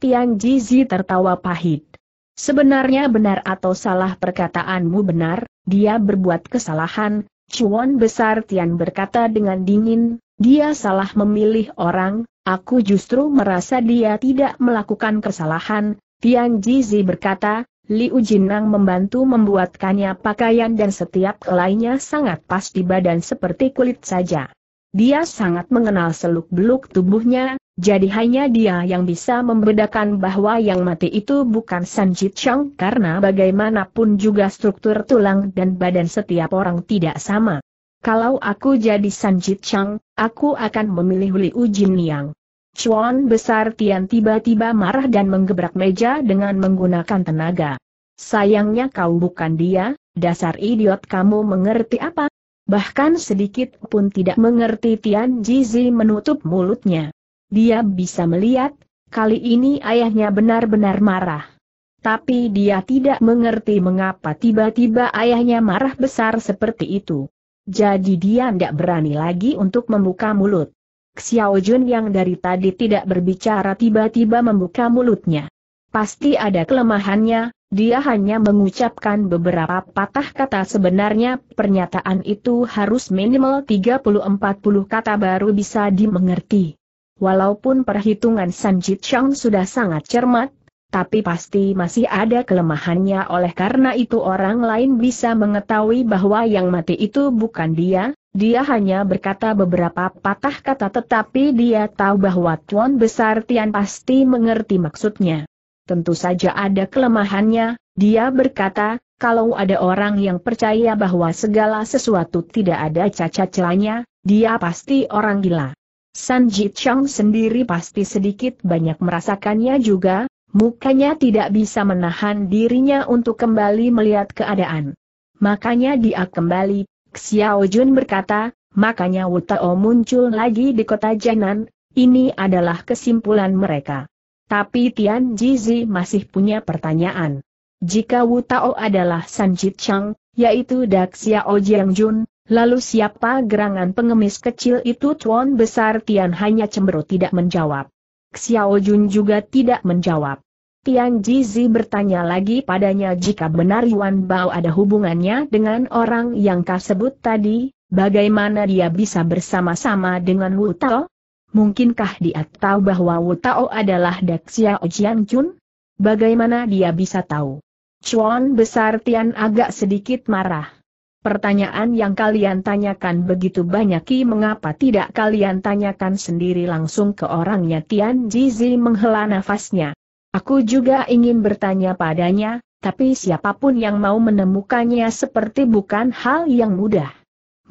Tian Jizi tertawa pahit. Sebenarnya benar atau salah perkataanmu benar, dia berbuat kesalahan, Cuan Besar Tian berkata dengan dingin, dia salah memilih orang, aku justru merasa dia tidak melakukan kesalahan, Tian Jizi berkata, Liu Ujinang membantu membuatkannya pakaian dan setiap kelainnya sangat pas di badan seperti kulit saja. Dia sangat mengenal seluk-beluk tubuhnya, jadi hanya dia yang bisa membedakan bahwa yang mati itu bukan Sanjit Chang karena bagaimanapun juga struktur tulang dan badan setiap orang tidak sama. Kalau aku jadi Sanjit Chang, aku akan memilih Liu Jin Yang. Chuan Besar Tian tiba-tiba marah dan menggebrak meja dengan menggunakan tenaga. Sayangnya kau bukan dia, dasar idiot kamu mengerti apa? Bahkan sedikit pun tidak mengerti Tian Jizi menutup mulutnya. Dia bisa melihat, kali ini ayahnya benar-benar marah. Tapi dia tidak mengerti mengapa tiba-tiba ayahnya marah besar seperti itu. Jadi dia tidak berani lagi untuk membuka mulut. Xiao Jun yang dari tadi tidak berbicara tiba-tiba membuka mulutnya. Pasti ada kelemahannya, dia hanya mengucapkan beberapa patah kata sebenarnya pernyataan itu harus minimal 30-40 kata baru bisa dimengerti. Walaupun perhitungan Sanjit Chang sudah sangat cermat, tapi pasti masih ada kelemahannya oleh karena itu orang lain bisa mengetahui bahwa yang mati itu bukan dia, dia hanya berkata beberapa patah kata tetapi dia tahu bahwa Tuan Besar Tian pasti mengerti maksudnya tentu saja ada kelemahannya, dia berkata, kalau ada orang yang percaya bahwa segala sesuatu tidak ada cacat celanya, dia pasti orang gila. San Chang sendiri pasti sedikit banyak merasakannya juga, mukanya tidak bisa menahan dirinya untuk kembali melihat keadaan. Makanya dia kembali, Xiao Jun berkata, makanya Wu Tao muncul lagi di kota Jainan, ini adalah kesimpulan mereka. Tapi Tian Jizi masih punya pertanyaan. Jika Wu Tao adalah San Jit Chang, yaitu Daxia Ojiang Jun, lalu siapa gerangan pengemis kecil itu Tuan Besar Tian hanya cemberut tidak menjawab. Xiao Jun juga tidak menjawab. Tian Jizi bertanya lagi padanya jika benar Yuan Bao ada hubungannya dengan orang yang kau tadi, bagaimana dia bisa bersama-sama dengan Wu Tao? Mungkinkah dia tahu bahwa Wu Tao adalah Daxia Ojian Jun? Chun? Bagaimana dia bisa tahu? Chuan Besar Tian agak sedikit marah. Pertanyaan yang kalian tanyakan begitu banyak Ki mengapa tidak kalian tanyakan sendiri langsung ke orangnya Tian Jizi menghela nafasnya. Aku juga ingin bertanya padanya, tapi siapapun yang mau menemukannya seperti bukan hal yang mudah.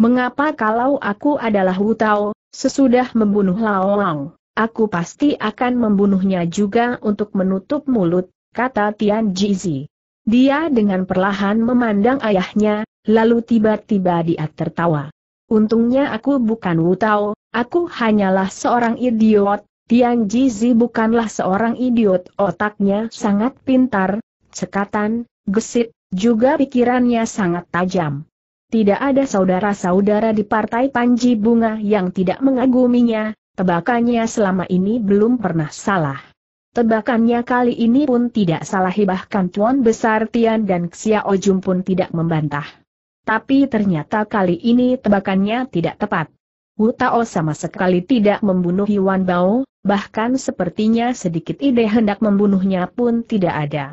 Mengapa kalau aku adalah Wu Tao, Sesudah membunuh Laolang, aku pasti akan membunuhnya juga untuk menutup mulut, kata Tian Jizi. Dia dengan perlahan memandang ayahnya, lalu tiba-tiba dia tertawa. Untungnya aku bukan Wu Tao, aku hanyalah seorang idiot, Tian Jizi bukanlah seorang idiot otaknya sangat pintar, cekatan, gesit, juga pikirannya sangat tajam. Tidak ada saudara-saudara di partai Panji Bunga yang tidak mengaguminya, tebakannya selama ini belum pernah salah. Tebakannya kali ini pun tidak salah bahkan Tuan Besar Tian dan Xiao Ojum pun tidak membantah. Tapi ternyata kali ini tebakannya tidak tepat. Wu Tao sama sekali tidak membunuh Yuan Bao, bahkan sepertinya sedikit ide hendak membunuhnya pun tidak ada.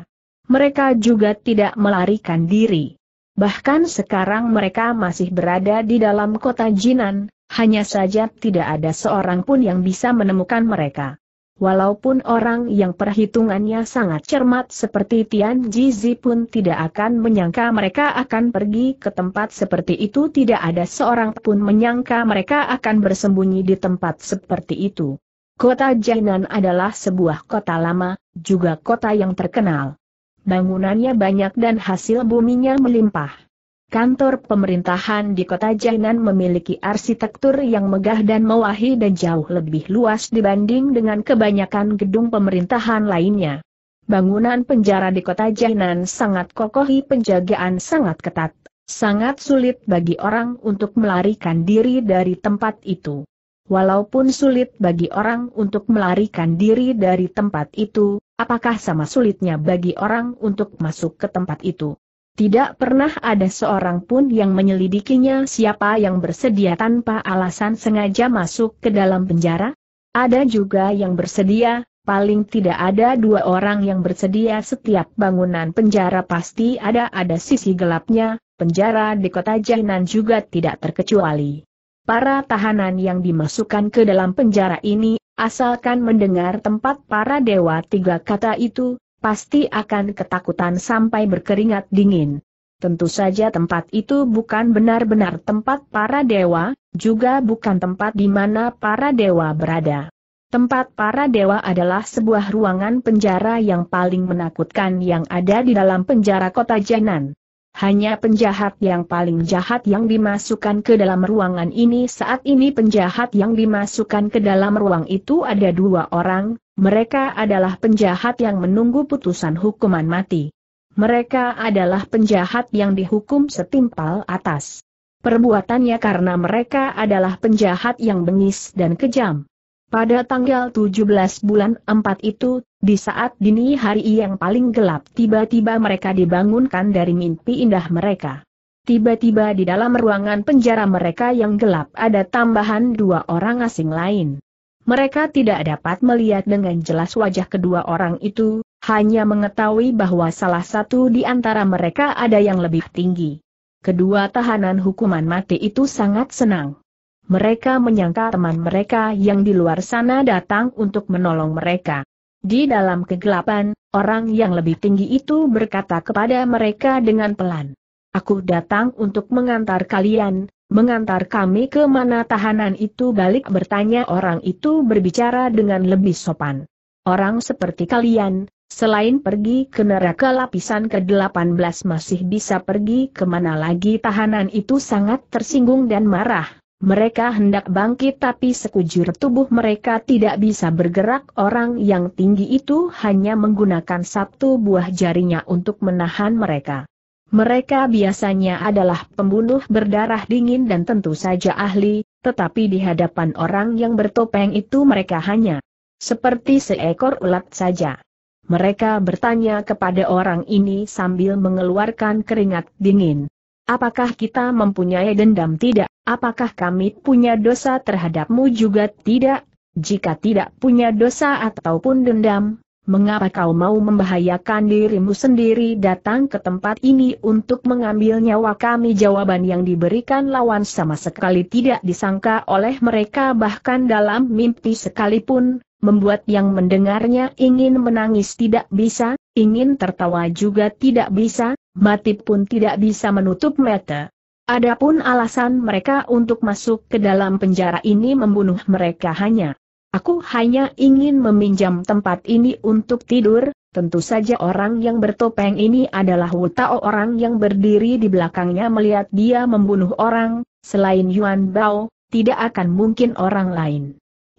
Mereka juga tidak melarikan diri. Bahkan sekarang mereka masih berada di dalam kota Jinan, hanya saja tidak ada seorang pun yang bisa menemukan mereka. Walaupun orang yang perhitungannya sangat cermat seperti Tian Jizi pun tidak akan menyangka mereka akan pergi ke tempat seperti itu tidak ada seorang pun menyangka mereka akan bersembunyi di tempat seperti itu. Kota Jinan adalah sebuah kota lama, juga kota yang terkenal bangunannya banyak dan hasil buminya melimpah. Kantor pemerintahan di kota Jainan memiliki arsitektur yang megah dan mewahi dan jauh lebih luas dibanding dengan kebanyakan gedung pemerintahan lainnya. Bangunan penjara di kota Jainan sangat kokohi penjagaan sangat ketat, sangat sulit bagi orang untuk melarikan diri dari tempat itu. Walaupun sulit bagi orang untuk melarikan diri dari tempat itu, apakah sama sulitnya bagi orang untuk masuk ke tempat itu? Tidak pernah ada seorang pun yang menyelidikinya siapa yang bersedia tanpa alasan sengaja masuk ke dalam penjara? Ada juga yang bersedia, paling tidak ada dua orang yang bersedia setiap bangunan penjara pasti ada ada sisi gelapnya, penjara di kota Jainan juga tidak terkecuali. Para tahanan yang dimasukkan ke dalam penjara ini, asalkan mendengar tempat para dewa tiga kata itu, pasti akan ketakutan sampai berkeringat dingin. Tentu saja tempat itu bukan benar-benar tempat para dewa, juga bukan tempat di mana para dewa berada. Tempat para dewa adalah sebuah ruangan penjara yang paling menakutkan yang ada di dalam penjara kota Jenan. Hanya penjahat yang paling jahat yang dimasukkan ke dalam ruangan ini saat ini penjahat yang dimasukkan ke dalam ruang itu ada dua orang, mereka adalah penjahat yang menunggu putusan hukuman mati. Mereka adalah penjahat yang dihukum setimpal atas perbuatannya karena mereka adalah penjahat yang bengis dan kejam. Pada tanggal 17 bulan 4 itu, di saat dini hari yang paling gelap tiba-tiba mereka dibangunkan dari mimpi indah mereka. Tiba-tiba di dalam ruangan penjara mereka yang gelap ada tambahan dua orang asing lain. Mereka tidak dapat melihat dengan jelas wajah kedua orang itu, hanya mengetahui bahwa salah satu di antara mereka ada yang lebih tinggi. Kedua tahanan hukuman mati itu sangat senang mereka menyangka teman mereka yang di luar sana datang untuk menolong mereka. Di dalam kegelapan, orang yang lebih tinggi itu berkata kepada mereka dengan pelan. Aku datang untuk mengantar kalian, mengantar kami ke mana tahanan itu balik bertanya orang itu berbicara dengan lebih sopan. Orang seperti kalian, selain pergi ke neraka lapisan ke-18 masih bisa pergi ke mana lagi tahanan itu sangat tersinggung dan marah, mereka hendak bangkit tapi sekujur tubuh mereka tidak bisa bergerak orang yang tinggi itu hanya menggunakan satu buah jarinya untuk menahan mereka. Mereka biasanya adalah pembunuh berdarah dingin dan tentu saja ahli, tetapi di hadapan orang yang bertopeng itu mereka hanya seperti seekor ulat saja. Mereka bertanya kepada orang ini sambil mengeluarkan keringat dingin. Apakah kita mempunyai dendam tidak? Apakah kami punya dosa terhadapmu juga tidak? Jika tidak punya dosa ataupun dendam, mengapa kau mau membahayakan dirimu sendiri datang ke tempat ini untuk mengambil nyawa kami? Jawaban yang diberikan lawan sama sekali tidak disangka oleh mereka bahkan dalam mimpi sekalipun, membuat yang mendengarnya ingin menangis tidak bisa, ingin tertawa juga tidak bisa, mati pun tidak bisa menutup mata. Adapun alasan mereka untuk masuk ke dalam penjara ini membunuh mereka hanya. Aku hanya ingin meminjam tempat ini untuk tidur, tentu saja orang yang bertopeng ini adalah Wutao orang yang berdiri di belakangnya melihat dia membunuh orang, selain Yuan Bao, tidak akan mungkin orang lain.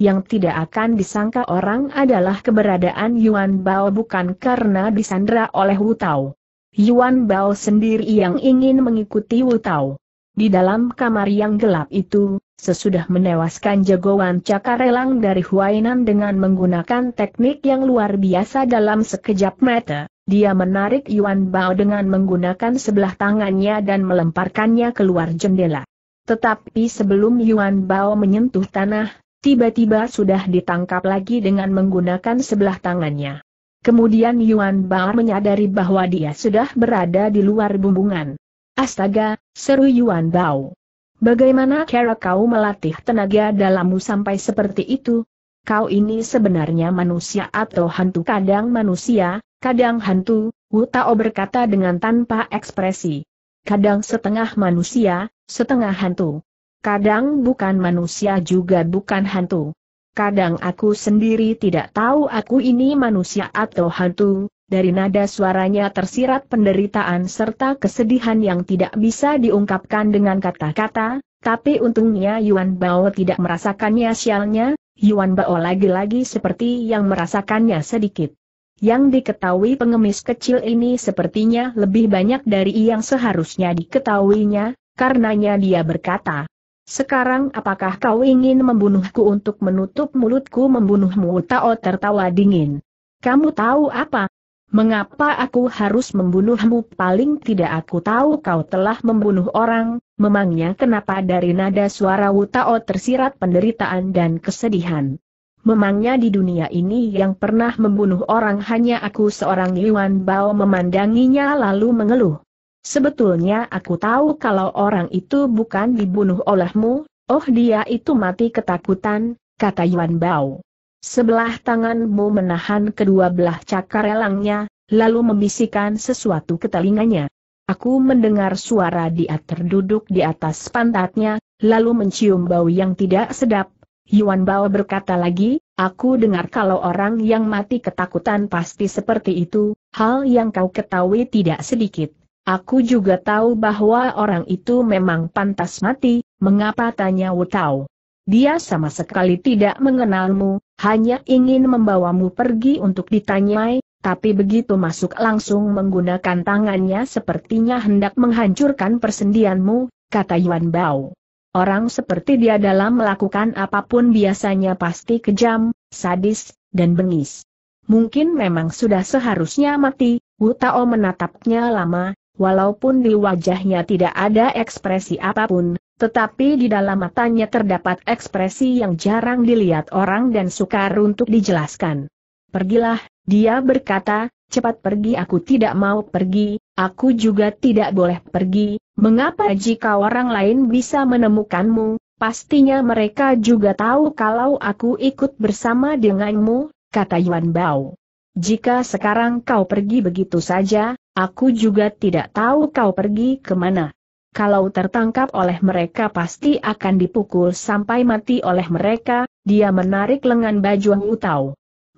Yang tidak akan disangka orang adalah keberadaan Yuan Bao bukan karena disandra oleh Wutao. Yuan Bao sendiri yang ingin mengikuti Wu Tao. Di dalam kamar yang gelap itu, sesudah menewaskan jagoan cakarelang dari Huainan dengan menggunakan teknik yang luar biasa dalam sekejap mata, dia menarik Yuan Bao dengan menggunakan sebelah tangannya dan melemparkannya keluar jendela. Tetapi sebelum Yuan Bao menyentuh tanah, tiba-tiba sudah ditangkap lagi dengan menggunakan sebelah tangannya. Kemudian Yuan Bao menyadari bahwa dia sudah berada di luar bumbungan. Astaga, seru Yuan Bao. Bagaimana cara kau melatih tenaga dalammu sampai seperti itu? Kau ini sebenarnya manusia atau hantu kadang manusia, kadang hantu, Wu Tao berkata dengan tanpa ekspresi. Kadang setengah manusia, setengah hantu. Kadang bukan manusia juga bukan hantu. Kadang aku sendiri tidak tahu aku ini manusia atau hantu, dari nada suaranya tersirat penderitaan serta kesedihan yang tidak bisa diungkapkan dengan kata-kata, tapi untungnya Yuan Bao tidak merasakannya sialnya, Yuan Bao lagi-lagi seperti yang merasakannya sedikit. Yang diketahui pengemis kecil ini sepertinya lebih banyak dari yang seharusnya diketahuinya, karenanya dia berkata, sekarang apakah kau ingin membunuhku untuk menutup mulutku membunuhmu? Tao tertawa dingin. Kamu tahu apa? Mengapa aku harus membunuhmu? Paling tidak aku tahu kau telah membunuh orang, memangnya kenapa dari nada suara Wu Tao tersirat penderitaan dan kesedihan. Memangnya di dunia ini yang pernah membunuh orang hanya aku seorang Yuan Bao memandanginya lalu mengeluh. Sebetulnya aku tahu kalau orang itu bukan dibunuh olehmu, oh dia itu mati ketakutan, kata Yuan Bao. Sebelah tanganmu menahan kedua belah cakar elangnya, lalu membisikkan sesuatu ke telinganya. Aku mendengar suara dia terduduk di atas pantatnya, lalu mencium bau yang tidak sedap. Yuan Bao berkata lagi, aku dengar kalau orang yang mati ketakutan pasti seperti itu, hal yang kau ketahui tidak sedikit. Aku juga tahu bahwa orang itu memang pantas mati, mengapa tanya Wutau? Dia sama sekali tidak mengenalmu, hanya ingin membawamu pergi untuk ditanyai, tapi begitu masuk langsung menggunakan tangannya sepertinya hendak menghancurkan persendianmu, kata Yuan Bao. Orang seperti dia dalam melakukan apapun biasanya pasti kejam, sadis, dan bengis. Mungkin memang sudah seharusnya mati, Wu Tao menatapnya lama, Walaupun di wajahnya tidak ada ekspresi apapun, tetapi di dalam matanya terdapat ekspresi yang jarang dilihat orang dan sukar untuk dijelaskan. Pergilah, dia berkata, cepat pergi aku tidak mau pergi, aku juga tidak boleh pergi, mengapa jika orang lain bisa menemukanmu, pastinya mereka juga tahu kalau aku ikut bersama denganmu, kata Yuan Bao. Jika sekarang kau pergi begitu saja, Aku juga tidak tahu kau pergi kemana. Kalau tertangkap oleh mereka pasti akan dipukul sampai mati oleh mereka, dia menarik lengan baju Hu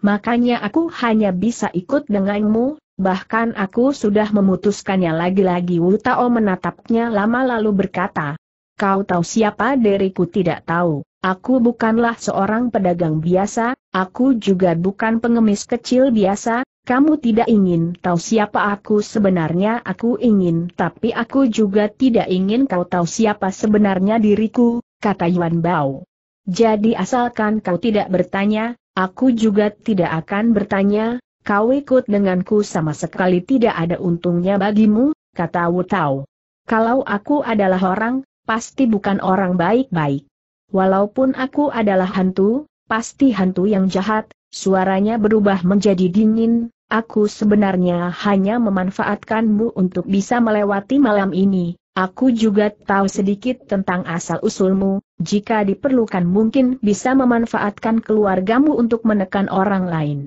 Makanya aku hanya bisa ikut denganmu, bahkan aku sudah memutuskannya lagi-lagi Wu Tao menatapnya lama lalu berkata, Kau tahu siapa diriku tidak tahu, aku bukanlah seorang pedagang biasa, Aku juga bukan pengemis kecil biasa, kamu tidak ingin tahu siapa aku sebenarnya aku ingin tapi aku juga tidak ingin kau tahu siapa sebenarnya diriku, kata Yuan Bao. Jadi asalkan kau tidak bertanya, aku juga tidak akan bertanya, kau ikut denganku sama sekali tidak ada untungnya bagimu, kata Wu Tao. Kalau aku adalah orang, pasti bukan orang baik-baik. Walaupun aku adalah hantu, Pasti hantu yang jahat, suaranya berubah menjadi dingin, aku sebenarnya hanya memanfaatkanmu untuk bisa melewati malam ini, Aku juga tahu sedikit tentang asal-usulmu, jika diperlukan mungkin bisa memanfaatkan keluargamu untuk menekan orang lain.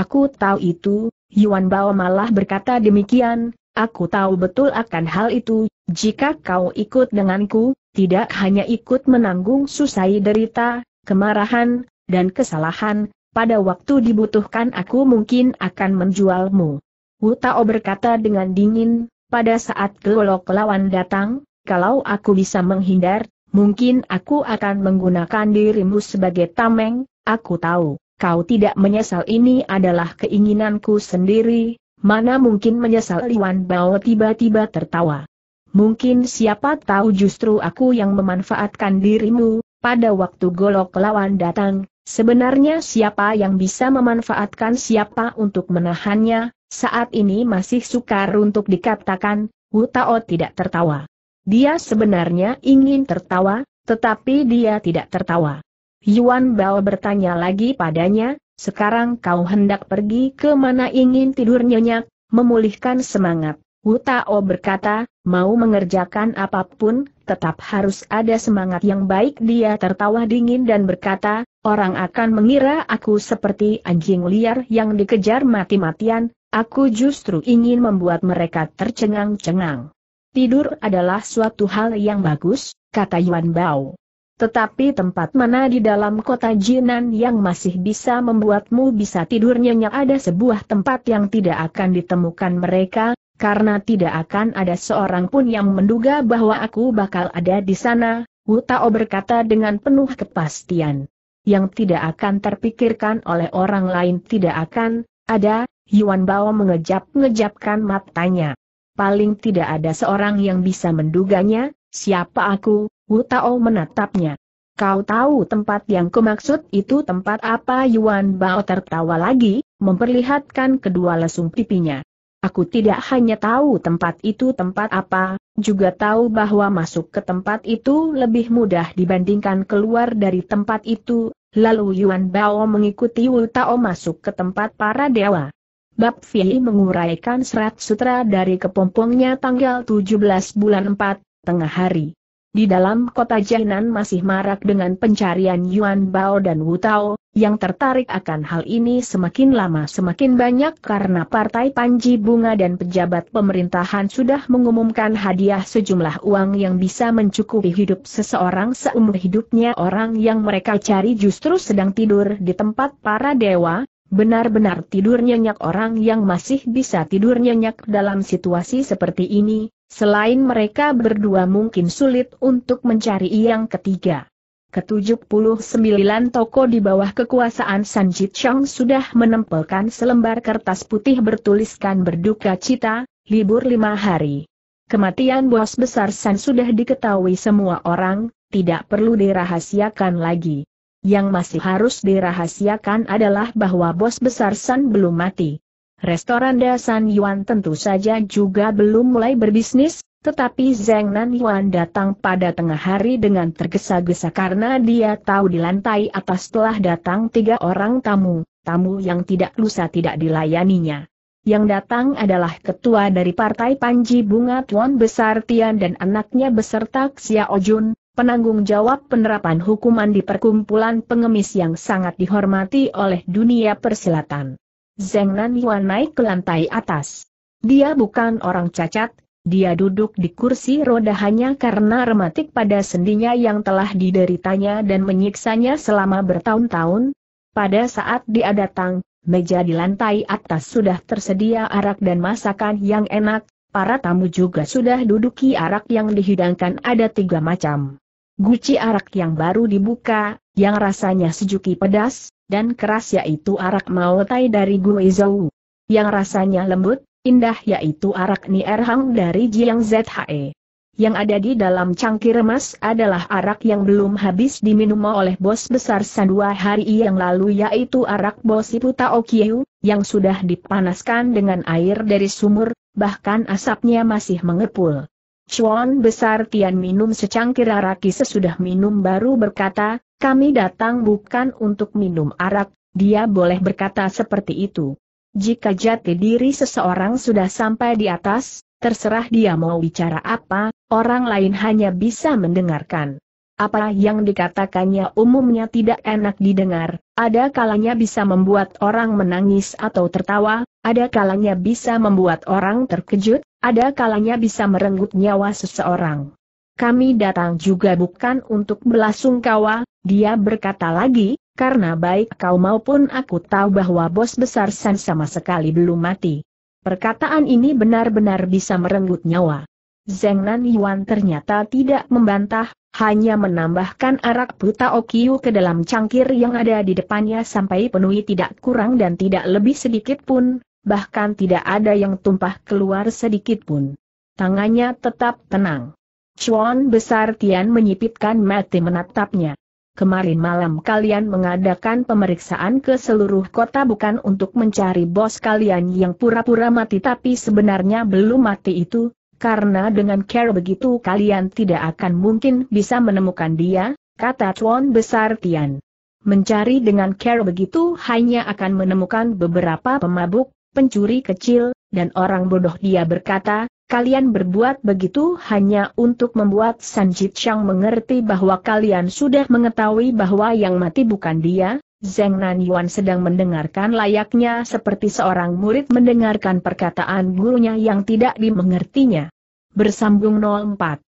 Aku tahu itu, Yuan Bao malah berkata demikian, aku tahu betul akan hal itu, jika kau ikut denganku, tidak hanya ikut menanggung susai derita, kemarahan, dan kesalahan, pada waktu dibutuhkan aku mungkin akan menjualmu. Wu Tao berkata dengan dingin, pada saat gelok lawan datang, kalau aku bisa menghindar, mungkin aku akan menggunakan dirimu sebagai tameng, aku tahu, kau tidak menyesal ini adalah keinginanku sendiri, mana mungkin menyesal Liwan Bao tiba-tiba tertawa. Mungkin siapa tahu justru aku yang memanfaatkan dirimu, pada waktu golok lawan datang, sebenarnya siapa yang bisa memanfaatkan siapa untuk menahannya, saat ini masih sukar untuk dikatakan, Wu Tao tidak tertawa. Dia sebenarnya ingin tertawa, tetapi dia tidak tertawa. Yuan Bao bertanya lagi padanya, sekarang kau hendak pergi ke mana ingin tidur nyenyak, memulihkan semangat. Wu Tao berkata, mau mengerjakan apapun, tetap harus ada semangat yang baik dia tertawa dingin dan berkata, orang akan mengira aku seperti anjing liar yang dikejar mati-matian, aku justru ingin membuat mereka tercengang-cengang. Tidur adalah suatu hal yang bagus, kata Yuan Bao. Tetapi tempat mana di dalam kota Jinan yang masih bisa membuatmu bisa tidur nyenyak ada sebuah tempat yang tidak akan ditemukan mereka, karena tidak akan ada seorang pun yang menduga bahwa aku bakal ada di sana, Wu Tao berkata dengan penuh kepastian. Yang tidak akan terpikirkan oleh orang lain tidak akan, ada, Yuan Bao mengejap-ngejapkan matanya. Paling tidak ada seorang yang bisa menduganya, siapa aku, Wu Tao menatapnya. Kau tahu tempat yang kumaksud itu tempat apa Yuan Bao tertawa lagi, memperlihatkan kedua lesung pipinya. Aku tidak hanya tahu tempat itu tempat apa, juga tahu bahwa masuk ke tempat itu lebih mudah dibandingkan keluar dari tempat itu, lalu Yuan Bao mengikuti Wu Tao masuk ke tempat para dewa. Bab Fei menguraikan serat sutra dari kepompongnya tanggal 17 bulan 4, tengah hari. Di dalam kota Jainan masih marak dengan pencarian Yuan Bao dan Wu Tao, yang tertarik akan hal ini semakin lama semakin banyak karena Partai Panji Bunga dan pejabat pemerintahan sudah mengumumkan hadiah sejumlah uang yang bisa mencukupi hidup seseorang seumur hidupnya orang yang mereka cari justru sedang tidur di tempat para dewa, benar-benar tidur nyenyak orang yang masih bisa tidur nyenyak dalam situasi seperti ini, selain mereka berdua mungkin sulit untuk mencari yang ketiga ke-79 toko di bawah kekuasaan San Chong sudah menempelkan selembar kertas putih bertuliskan berduka cita, libur lima hari. Kematian bos besar San sudah diketahui semua orang, tidak perlu dirahasiakan lagi. Yang masih harus dirahasiakan adalah bahwa bos besar San belum mati. Restoran Dasan Yuan tentu saja juga belum mulai berbisnis, tetapi Zeng Nanyuan datang pada tengah hari dengan tergesa-gesa karena dia tahu di lantai atas telah datang tiga orang tamu, tamu yang tidak lusa tidak dilayaninya. Yang datang adalah ketua dari Partai Panji Bunga Tuan Besar Tian dan anaknya beserta Xiaojun, Ojun, penanggung jawab penerapan hukuman di perkumpulan pengemis yang sangat dihormati oleh dunia persilatan. Zeng Nanyuan naik ke lantai atas. Dia bukan orang cacat, dia duduk di kursi roda hanya karena rematik pada sendinya yang telah dideritanya dan menyiksanya selama bertahun-tahun. Pada saat dia datang, meja di lantai atas sudah tersedia arak dan masakan yang enak, para tamu juga sudah duduki arak yang dihidangkan ada tiga macam. Guci arak yang baru dibuka, yang rasanya sejuki pedas, dan keras yaitu arak maotai dari Guizhou. Yang rasanya lembut, indah yaitu arak nierhang dari Jiang Zhe. Yang ada di dalam cangkir emas adalah arak yang belum habis diminum oleh bos besar San dua hari yang lalu yaitu arak bos Tao Okyu, yang sudah dipanaskan dengan air dari sumur, bahkan asapnya masih mengepul. Chuan besar Tian minum secangkir arak sesudah minum baru berkata, kami datang bukan untuk minum arak, dia boleh berkata seperti itu. Jika jati diri seseorang sudah sampai di atas, terserah dia mau bicara apa, orang lain hanya bisa mendengarkan. Apa yang dikatakannya umumnya tidak enak didengar, ada kalanya bisa membuat orang menangis atau tertawa, ada kalanya bisa membuat orang terkejut, ada kalanya bisa merenggut nyawa seseorang. Kami datang juga bukan untuk belasungkawa, dia berkata lagi, karena baik kau maupun aku tahu bahwa bos besar San sama sekali belum mati. Perkataan ini benar-benar bisa merenggut nyawa. Zeng Nan Yuan ternyata tidak membantah, hanya menambahkan arak buta Okiu ke dalam cangkir yang ada di depannya sampai penuhi tidak kurang dan tidak lebih sedikit pun, bahkan tidak ada yang tumpah keluar sedikit pun. Tangannya tetap tenang. Chuan besar Tian menyipitkan mati menatapnya kemarin malam kalian mengadakan pemeriksaan ke seluruh kota bukan untuk mencari bos kalian yang pura-pura mati tapi sebenarnya belum mati itu, karena dengan care begitu kalian tidak akan mungkin bisa menemukan dia, kata Chuan Besar Tian. Mencari dengan care begitu hanya akan menemukan beberapa pemabuk, pencuri kecil, dan orang bodoh dia berkata, Kalian berbuat begitu hanya untuk membuat Sanjit Chang mengerti bahwa kalian sudah mengetahui bahwa yang mati bukan dia, Zeng Nan Yuan sedang mendengarkan layaknya seperti seorang murid mendengarkan perkataan gurunya yang tidak dimengertinya. Bersambung 04